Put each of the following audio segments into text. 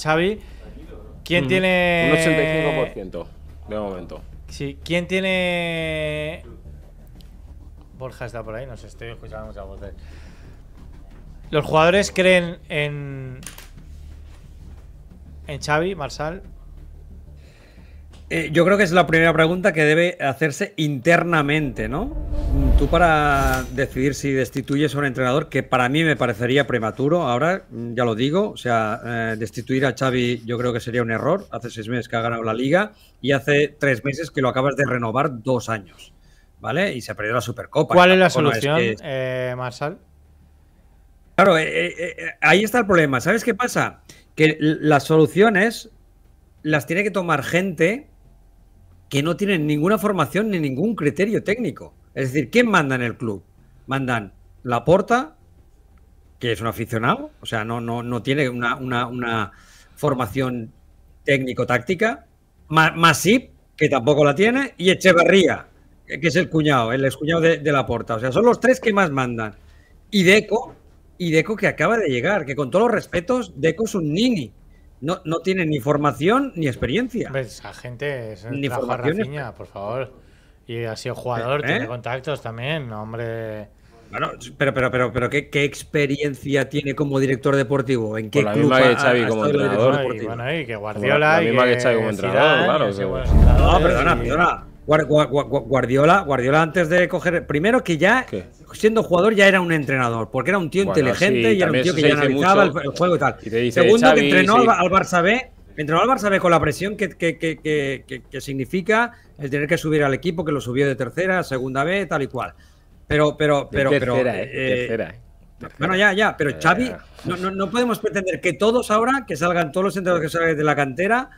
Xavi. ¿Quién tiene. Un 85% de momento. Sí, ¿quién tiene. Borja está por ahí, no sé. estoy escuchando muchas voces. Los jugadores creen en. En Xavi, Marsal. Eh, yo creo que es la primera pregunta que debe hacerse internamente, ¿no? tú para decidir si destituyes a un entrenador, que para mí me parecería prematuro, ahora mm, ya lo digo, o sea, eh, destituir a Xavi yo creo que sería un error, hace seis meses que ha ganado la liga y hace tres meses que lo acabas de renovar dos años, ¿vale? Y se ha perdido la Supercopa. ¿Cuál es la solución, eh, Marsal? Claro, eh, ahí está el problema. ¿Sabes qué pasa? Que las soluciones las tiene que tomar gente que no tiene ninguna formación ni ningún criterio técnico. Es decir, ¿quién manda en el club? Mandan Laporta, que es un aficionado, o sea, no, no, no tiene una, formación técnico-táctica, Masip, que tampoco la tiene, y Echeverría, que es el cuñado, el excuñado de, de Laporta. O sea, son los tres que más mandan. Y Deco, y Deco que acaba de llegar, que con todos los respetos, Deco es un nini. No, tiene ni formación ni experiencia. Pues, esa gente es ni formación, por favor. Y ha sido jugador, ¿Eh? tiene contactos también, hombre. Bueno, pero, pero, pero, pero ¿qué, experiencia tiene como director deportivo? ¿En qué pues la club que Xavi como entrenador. Y, bueno, y que Guardiola. que, como entrenador, claro. no, perdona, perdona. Guardiola, Guardiola antes de coger. Primero que ya, siendo jugador, ya era un entrenador, porque era un tío inteligente y era un tío que ya analizaba el, juego y tal. Segundo, que entrenó al Barça B Entrenó al Barça B con la presión que, significa el tener que subir al equipo, que lo subió de tercera segunda vez tal y cual. Pero, pero, pero. pero, eh, eh, eh, tercera, Bueno, ya, ya, pero Xavi, no, no, podemos pretender que todos ahora, que salgan todos los entrenadores que salgan de la cantera,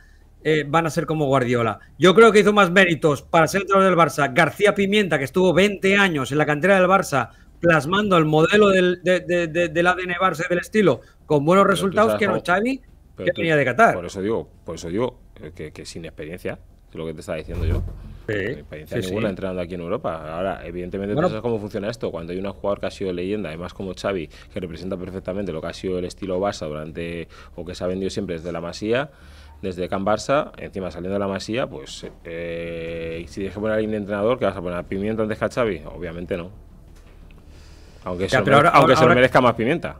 van a ser como Guardiola. Yo creo que hizo más méritos para ser entrenador del Barça García Pimienta, que estuvo 20 años en la cantera del Barça plasmando el modelo del, de, del ADN Barça del estilo con buenos resultados, que no Xavi, pero ¿Qué tenía de Qatar? Por eso digo, por eso digo eh, que, sin experiencia, es lo que te estaba diciendo yo. Sin experiencia ninguna entrenando aquí en Europa. Ahora, evidentemente, bueno, tú sabes cómo funciona esto. Cuando hay un jugador que ha sido leyenda, además como Xavi, que representa perfectamente lo que ha sido el estilo Barça durante, o que se ha vendido siempre desde la Masía, desde Can Barça, encima saliendo de la Masía, pues eh, si que poner a alguien de entrenador, que vas a poner Pimienta antes que a Xavi? Obviamente no. Aunque, se, merezca más Pimienta.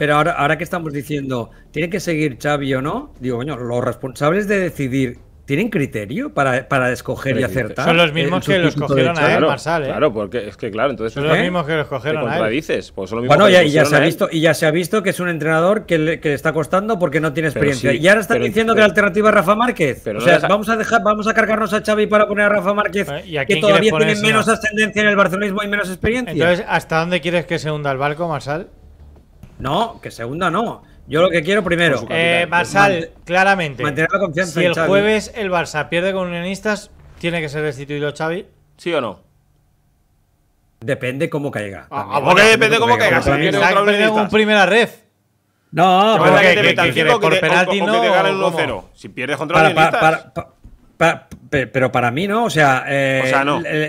Pero ahora, ahora que estamos diciendo, ¿tiene que seguir Xavi o no? Digo, coño, los responsables de decidir ¿Tienen criterio para, escoger y acertar? Son los mismos eh, que los cogieron a él, claro, ¿eh? Claro, porque es que claro, entonces son ¿Eh? los mismos que los cogieron a él. Pues son lo bueno, ya, y ya se ha visto y ya se ha visto que es un entrenador que le, que le está costando porque no tiene experiencia. y ahora están diciendo que la alternativa es Rafa Márquez. o sea, vamos a dejar vamos a cargarnos a Xavi para poner a Rafa Márquez que todavía tiene menos ascendencia en el barcelonismo y menos experiencia. Entonces, ¿hasta dónde quieres que se hunda el barco, Marsal? No, que segunda no. Yo lo que quiero primero. Eh, claramente. Mantener la confianza. Si el jueves el Barça pierde con Unionistas, ¿tiene que ser destituido Xavi? ¿Sí o no? Depende cómo caiga. Ah, ah, porque depende cómo caiga. Si pierde con primera red. No, pero que, que, que, por penalti no. Si pierdes contra Unionistas. Pero para mí no, o sea, eh,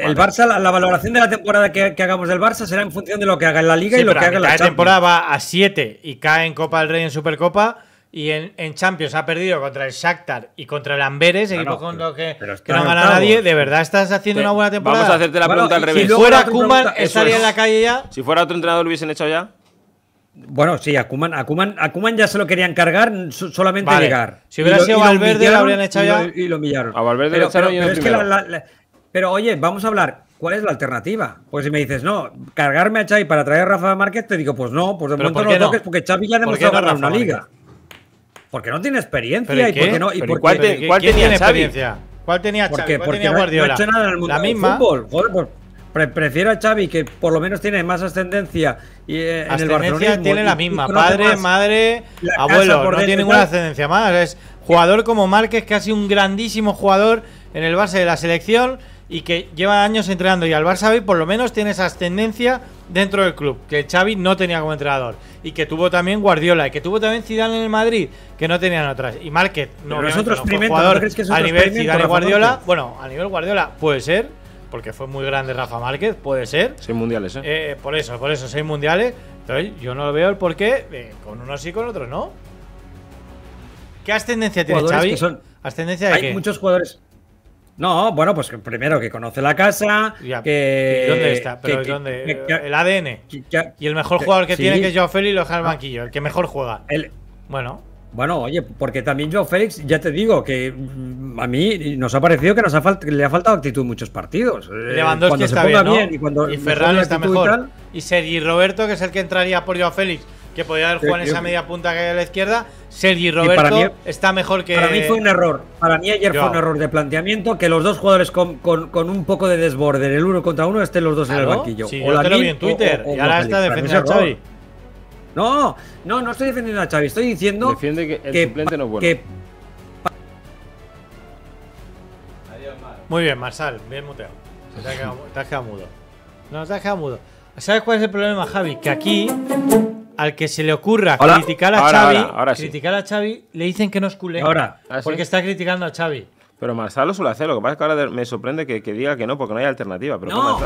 el, Barça, la, valoración de la temporada que, hagamos del Barça será en función de lo que haga en la Liga y lo que haga en la Champions. La temporada va a 7 y cae en Copa del Rey en Supercopa y en, Champions ha perdido contra el Shakhtar y contra el Amberes, equipo equipos con lo que, no no gana nadie. ¿De verdad estás haciendo una buena temporada? Vamos a hacerte la pregunta al revés. Si fuera Kuman, estaría en la calle ya. Si fuera otro entrenador, lo hubiesen hecho ya. Bueno, sí, a a, ya se lo querían cargar, solamente llegar. Si hubiera sido Valverde, lo, habrían echado ya. Y lo, humillaron. A Valverde pero, lo echaron pero, pero, es pero oye, vamos a hablar. ¿Cuál es la alternativa? Pues si me dices, no, cargarme a Xavi para traer a Rafa Márquez, te digo, pues no, pues de momento no toques porque Xavi ya ha demostrado ganar una liga. Porque no tiene experiencia y porque no. Y porque, ¿Cuál, tenía experiencia? ¿Cuál tenía Xavi? ¿Cuál tenía Guardiola? No ha hecho nada en el mundo la misma. fútbol. Pues, prefiero a Xavi, que por lo menos tiene más ascendencia y, eh, en el tiene la misma, padre, madre, abuelo, no tiene ninguna ascendencia más. Es jugador como Márquez, que ha sido un grandísimo jugador en el base de la selección y que lleva años entrenando y al Barça hoy por lo menos tiene esa ascendencia dentro del club, que Xavi no tenía como entrenador y que tuvo también Guardiola y que tuvo también Zidane en el Madrid, que no tenían otras. Y Márquez, no, es otro a nivel y Guardiola, bueno, a nivel Guardiola puede ser, porque fue muy grande Rafa Márquez, puede ser. Seis mundiales, ¿eh? eh por eso, por eso, seis mundiales. Entonces, yo no veo el porqué eh, con unos y con otros no. ¿Qué ascendencia tiene Xavi? Son... ¿Ascendencia de Hay muchos jugadores. No, bueno, pues primero que conoce la casa, ya, ¿Dónde está? el ADN. y el mejor jugador que tiene que es Joao Félix lo deja el ah. banquillo, el que mejor juega. El... Bueno. Bueno, oye, porque también yo, Félix, ya te digo que mm, a mí nos ha parecido que nos ha le ha faltado actitud en muchos partidos. Eh, Lewandowski está bien, bien, y, cuando está mejor. Y, Sergi Roberto, que es el que entraría por Joao Félix, que podría haber jugado en esa media punta que hay a la izquierda. Sergi Roberto está mejor que. Para mí fue un error. Para mí ayer fue un error de planteamiento que los dos jugadores con, un poco de desborde, el uno contra uno, estén los dos en el banquillo. Sí, lo vi en Twitter. y ahora está defendiendo a no, no, no estoy defendiendo a Xavi, estoy diciendo Defiende que el suplente no es Muy bien, Marsal, bien muteado. Se te, has quedado, mudo. No, te has quedado mudo. ¿Sabes cuál es el problema, Javi? Que aquí, al que se le ocurra criticar a Xavi, criticar a Xavi, le dicen que no es culé. Ahora, ah, porque está criticando a Xavi. Pero Marsal lo suele hacer, lo que pasa es que ahora me sorprende que, diga que no, porque no hay alternativa. Pero no. ¿cómo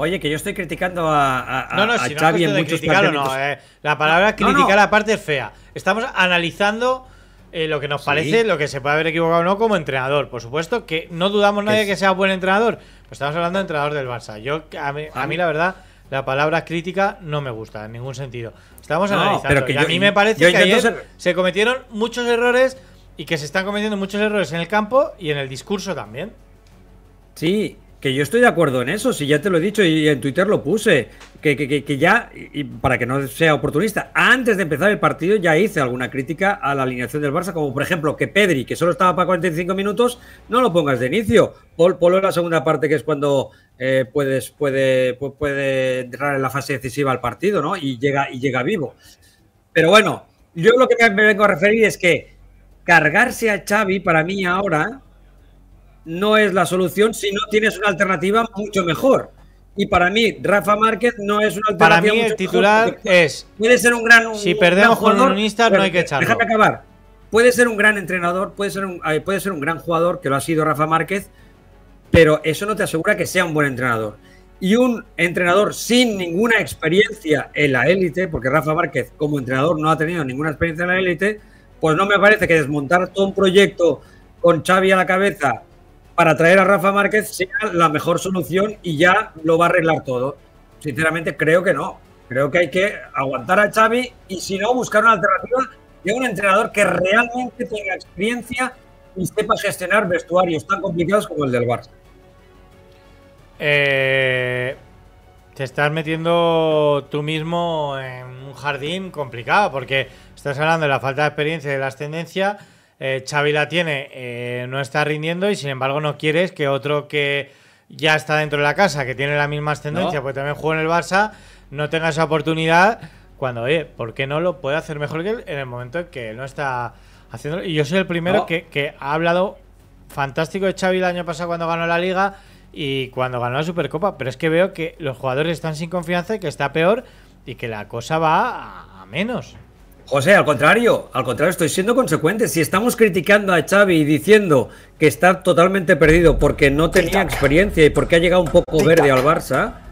Oye, que yo estoy criticando a, a, no, no, si no Xavi en muchos criticar no, eh. La palabra criticar aparte es fea. Estamos analizando eh, lo que nos parece, lo que se puede haber equivocado o no como entrenador. Por supuesto que no dudamos nadie que sea buen entrenador. estamos hablando de entrenador del Barça. Yo, a mí, la verdad, la palabra crítica no me gusta en ningún sentido. Estamos analizando. Y a mí me parece que ayer se cometieron muchos errores y que se están cometiendo muchos errores en el campo y en el discurso también. Sí, que yo estoy de acuerdo en eso, si ya te lo he dicho y en Twitter lo puse, que, que, ya, y para que no sea oportunista, antes de empezar el partido ya hice alguna crítica a la alineación del Barça, como por ejemplo que Pedri, que solo estaba para 45 minutos, no lo pongas de inicio. Polo en la segunda parte, que es cuando eh, puedes, puede, puede entrar en la fase decisiva al partido, ¿no? Y llega, y llega vivo. Pero bueno, yo lo que me vengo a referir es que cargarse a Xavi para mí ahora no es la solución si no tienes una alternativa mucho mejor. Y para mí, Rafa Márquez no es una alternativa. el titular es. Puede ser un gran. si perdemos no hay que echarlo. Déjame acabar. Puede ser un gran entrenador, puede ser un, eh, puede ser un gran jugador, que lo ha sido Rafa Márquez, pero eso no te asegura que sea un buen entrenador. Y un entrenador sin ninguna experiencia en la élite, porque Rafa Márquez como entrenador no ha tenido ninguna experiencia en la élite, pues no me parece que desmontar todo un proyecto con Xavi a la cabeza para traer a Rafa Márquez sea la mejor solución y ya lo va a arreglar todo. Sinceramente, creo que no. Creo que hay que aguantar a Xavi y si no, buscar una alternativa de un entrenador que realmente tenga experiencia y sepa gestionar vestuarios tan complicados como el del Barça. Eh, te estás metiendo tú mismo en un jardín complicado porque estás hablando de la falta de experiencia y de la ascendencia eh, Xavi la tiene, eh, no está rindiendo y sin embargo no quieres que otro que ya está dentro de la casa, que tiene la misma ascendencia, porque pues también juega en el Barça, no tenga esa oportunidad cuando, oye, ¿por qué no lo puede hacer mejor que él en el momento en que él no está haciendo? Y yo soy el primero que, ha hablado fantástico de Xavi el año pasado cuando ganó la Liga y cuando ganó la Supercopa, pero es que veo que los jugadores están sin confianza y que está peor y que la cosa va a menos. José, al contrario, al contrario, estoy siendo consecuente. Si estamos criticando a Xavi y diciendo que está totalmente perdido porque no tenía experiencia y porque ha llegado un poco verde al Barça,